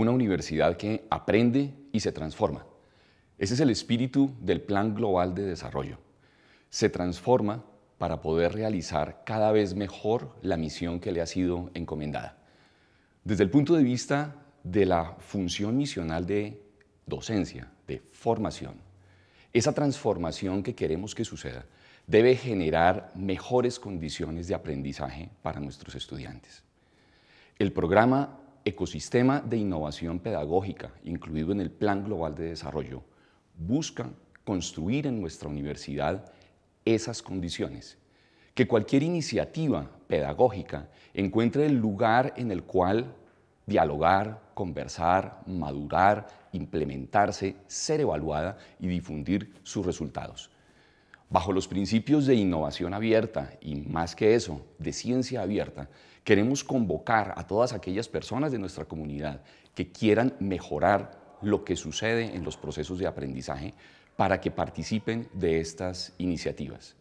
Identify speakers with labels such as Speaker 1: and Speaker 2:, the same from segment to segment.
Speaker 1: una universidad que aprende y se transforma. Ese es el espíritu del Plan Global de Desarrollo. Se transforma para poder realizar cada vez mejor la misión que le ha sido encomendada. Desde el punto de vista de la función misional de docencia, de formación, esa transformación que queremos que suceda debe generar mejores condiciones de aprendizaje para nuestros estudiantes. El programa ecosistema de innovación pedagógica incluido en el Plan Global de Desarrollo busca construir en nuestra universidad esas condiciones, que cualquier iniciativa pedagógica encuentre el lugar en el cual dialogar, conversar, madurar, implementarse, ser evaluada y difundir sus resultados. Bajo los principios de innovación abierta y más que eso, de ciencia abierta, Queremos convocar a todas aquellas personas de nuestra comunidad que quieran mejorar lo que sucede en los procesos de aprendizaje para que participen de estas iniciativas.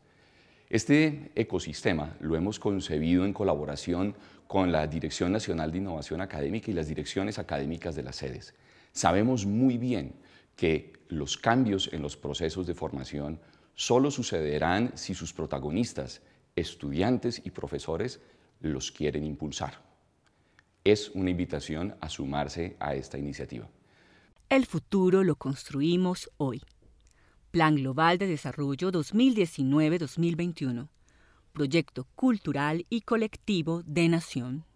Speaker 1: Este ecosistema lo hemos concebido en colaboración con la Dirección Nacional de Innovación Académica y las direcciones académicas de las sedes. Sabemos muy bien que los cambios en los procesos de formación solo sucederán si sus protagonistas, estudiantes y profesores, los quieren impulsar. Es una invitación a sumarse a esta iniciativa.
Speaker 2: El futuro lo construimos hoy. Plan Global de Desarrollo 2019-2021. Proyecto Cultural y Colectivo de Nación.